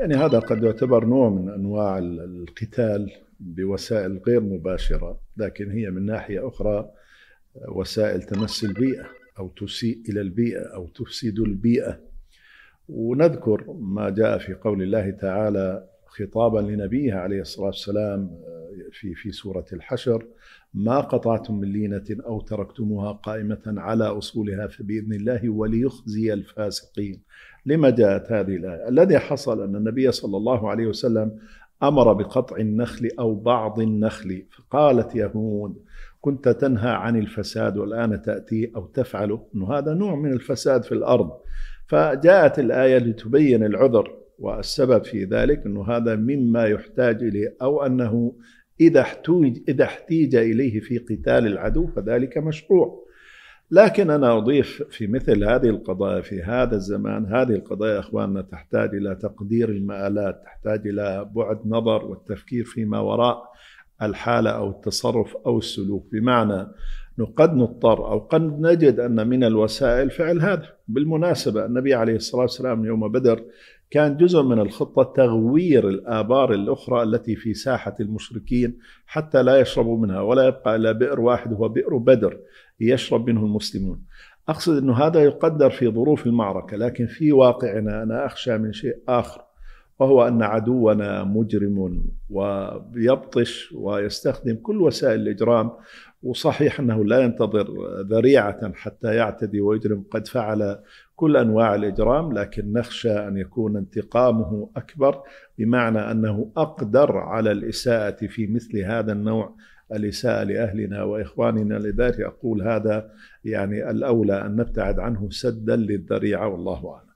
يعني هذا قد يعتبر نوع من انواع القتال بوسائل غير مباشره لكن هي من ناحيه اخرى آه، وسائل تمس البيئه او تسيء الى البيئه او تفسد البيئه ونذكر ما جاء في قول الله تعالى خطابا لنبيه عليه الصلاه والسلام في في سوره الحشر ما قطعتم من لينه او تركتموها قائمه على اصولها فباذن الله وليخزي الفاسقين. لما جاءت هذه الايه؟ الذي حصل ان النبي صلى الله عليه وسلم امر بقطع النخل او بعض النخل فقالت يهود كنت تنهى عن الفساد والان تاتي او تفعله انه هذا نوع من الفساد في الارض. فجاءت الايه لتبين العذر والسبب في ذلك انه هذا مما يحتاج اليه او انه إذا احتوج, إذا احتيج إليه في قتال العدو فذلك مشروع لكن أنا أضيف في مثل هذه القضايا في هذا الزمان هذه القضايا أخواننا تحتاج إلى تقدير المآلات تحتاج إلى بعد نظر والتفكير فيما وراء الحالة أو التصرف أو السلوك بمعنى أنه قد نضطر أو قد نجد أن من الوسائل فعل هذا بالمناسبة النبي عليه الصلاة والسلام يوم بدر كان جزء من الخطة تغوير الآبار الأخرى التي في ساحة المشركين حتى لا يشربوا منها ولا يبقى إلا بئر واحد هو بئر بدر يشرب منه المسلمون أقصد أنه هذا يقدر في ظروف المعركة لكن في واقعنا أنا أخشى من شيء آخر وهو ان عدونا مجرم ويبطش ويستخدم كل وسائل الاجرام وصحيح انه لا ينتظر ذريعه حتى يعتدي ويجرم قد فعل كل انواع الاجرام لكن نخشى ان يكون انتقامه اكبر بمعنى انه اقدر على الاساءه في مثل هذا النوع الإساءة لأهلنا وإخواننا لذلك أقول هذا يعني الأولى أن نبتعد عنه سدا للذريعة والله أعلم